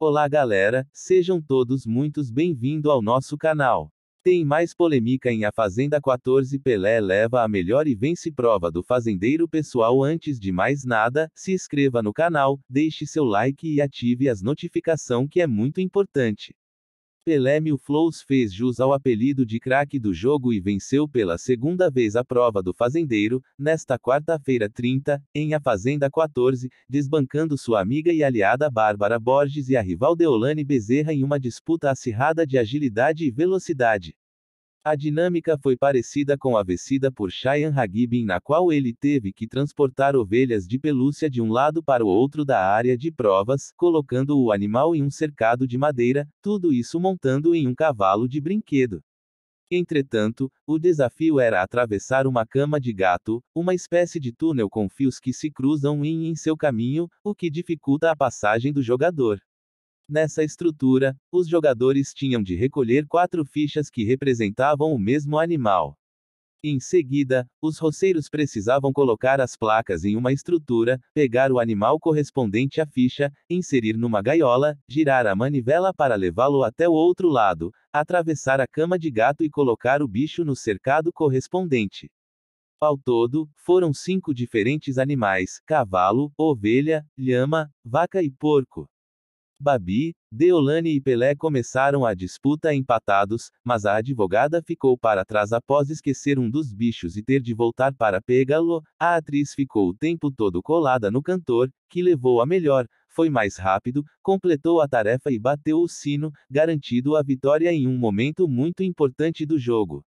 Olá galera, sejam todos muitos bem-vindos ao nosso canal. Tem mais polêmica em A Fazenda 14 Pelé leva a melhor e vence prova do fazendeiro pessoal antes de mais nada, se inscreva no canal, deixe seu like e ative as notificações que é muito importante. Pelé Mil Flows fez jus ao apelido de craque do jogo e venceu pela segunda vez a prova do fazendeiro, nesta quarta-feira 30, em A Fazenda 14, desbancando sua amiga e aliada Bárbara Borges e a rival Deolane Bezerra em uma disputa acirrada de agilidade e velocidade. A dinâmica foi parecida com a vencida por Cheyenne Hagibin, na qual ele teve que transportar ovelhas de pelúcia de um lado para o outro da área de provas, colocando o animal em um cercado de madeira, tudo isso montando em um cavalo de brinquedo. Entretanto, o desafio era atravessar uma cama de gato, uma espécie de túnel com fios que se cruzam em, em seu caminho, o que dificulta a passagem do jogador. Nessa estrutura, os jogadores tinham de recolher quatro fichas que representavam o mesmo animal. Em seguida, os roceiros precisavam colocar as placas em uma estrutura, pegar o animal correspondente à ficha, inserir numa gaiola, girar a manivela para levá-lo até o outro lado, atravessar a cama de gato e colocar o bicho no cercado correspondente. Ao todo, foram cinco diferentes animais: cavalo, ovelha, lhama, vaca e porco. Babi, Deolane e Pelé começaram a disputa empatados, mas a advogada ficou para trás após esquecer um dos bichos e ter de voltar para pegá-lo. A atriz ficou o tempo todo colada no cantor, que levou a melhor, foi mais rápido, completou a tarefa e bateu o sino, garantindo a vitória em um momento muito importante do jogo.